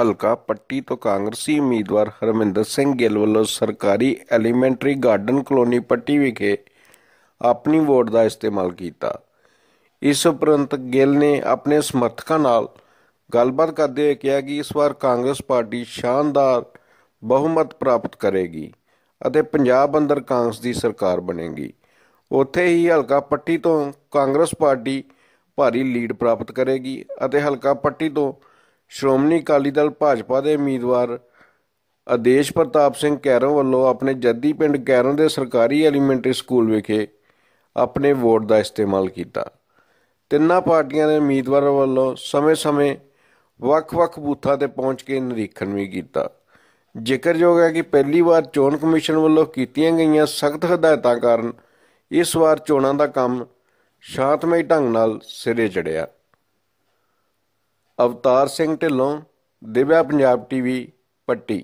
ਹਲਕਾ ਪੱਟੀ ਤੋਂ ਕਾਂਗਰਸੀ ਉਮੀਦਵਾਰ ਹਰਮਿੰਦਰ ਸਿੰਘ ਗਿੱਲ ਵੱਲੋਂ ਸਰਕਾਰੀ ਐਲੀਮੈਂਟਰੀ ਗਾਰਡਨ ਕਲੋਨੀ ਪੱਟੀ ਵਿਖੇ ਆਪਣੀ ਵੋਟ ਦਾ ਇਸਤੇਮਾਲ ਕੀਤਾ ਇਸ ਉਪਰੰਤ ਗਿੱਲ ਨੇ ਆਪਣੇ ਸਮਰਥਕਾਂ ਨਾਲ ਗੱਲਬਾਤ ਕਰਦੇ ਹੋਏ ਕਿਹਾ ਕਿ ਇਸ ਵਾਰ ਕਾਂਗਰਸ ਪਾਰਟੀ ਸ਼ਾਨਦਾਰ ਬਹੁਮਤ ਪ੍ਰਾਪਤ ਕਰੇਗੀ ਅਤੇ ਪੰਜਾਬ ਅੰਦਰ ਕਾਂਗਰਸ ਦੀ ਸਰਕਾਰ ਬਣੇਗੀ ਉੱਥੇ ਹੀ ਹਲਕਾ ਪੱਟੀ ਤੋਂ ਕਾਂਗਰਸ ਪਾਰਟੀ ਭਾਰੀ ਲੀਡ ਪ੍ਰਾਪਤ ਕਰੇਗੀ ਅਤੇ ਹਲਕਾ ਪੱਟੀ ਤੋਂ ਸ਼੍ਰੋਮਣੀ ਅਕਾਲੀ ਦਲ ਭਾਜਪਾ ਦੇ ਉਮੀਦਵਾਰ ਆਦੇਸ਼ ਪ੍ਰਤਾਪ ਸਿੰਘ ਕੈਰੋਂ ਵੱਲੋਂ ਆਪਣੇ ਜੱਦੀ ਪਿੰਡ ਕੈਰੋਂ ਦੇ ਸਰਕਾਰੀ ਐਲੀਮੈਂਟਰੀ ਸਕੂਲ ਵਿਖੇ ਆਪਣੇ ਵੋਟ ਦਾ ਇਸਤੇਮਾਲ ਕੀਤਾ ਤਿੰਨਾਂ ਪਾਰਟੀਆਂ ਦੇ ਉਮੀਦਵਾਰ ਵੱਲੋਂ ਸਮੇਂ-ਸਮੇਂ ਵੱਖ-ਵੱਖ ਬੂਥਾਂ ਤੇ ਪਹੁੰਚ ਕੇ ਨਿਰੀਖਣ ਵੀ ਕੀਤਾ ਜ਼ਿਕਰਯੋਗ ਹੈ ਕਿ ਪਹਿਲੀ ਵਾਰ ਚੋਣ ਕਮਿਸ਼ਨ ਵੱਲੋਂ ਕੀਤੀਆਂ ਗਈਆਂ ਸਖਤ ਹਦਾਇਤਾਂ ਕਾਰਨ ਇਸ ਵਾਰ ਚੋਣਾਂ ਦਾ ਕੰਮ ਸ਼ਾਂਤਮਈ ਢੰਗ ਨਾਲ ਸਿਰੇ ਚੜਿਆ ਅਵਤਾਰ ਸਿੰਘ ਢਿੱਲੋਂ ਦਿਵਿਆ ਪੰਜਾਬ ਟੀਵੀ ਪੱਟੀ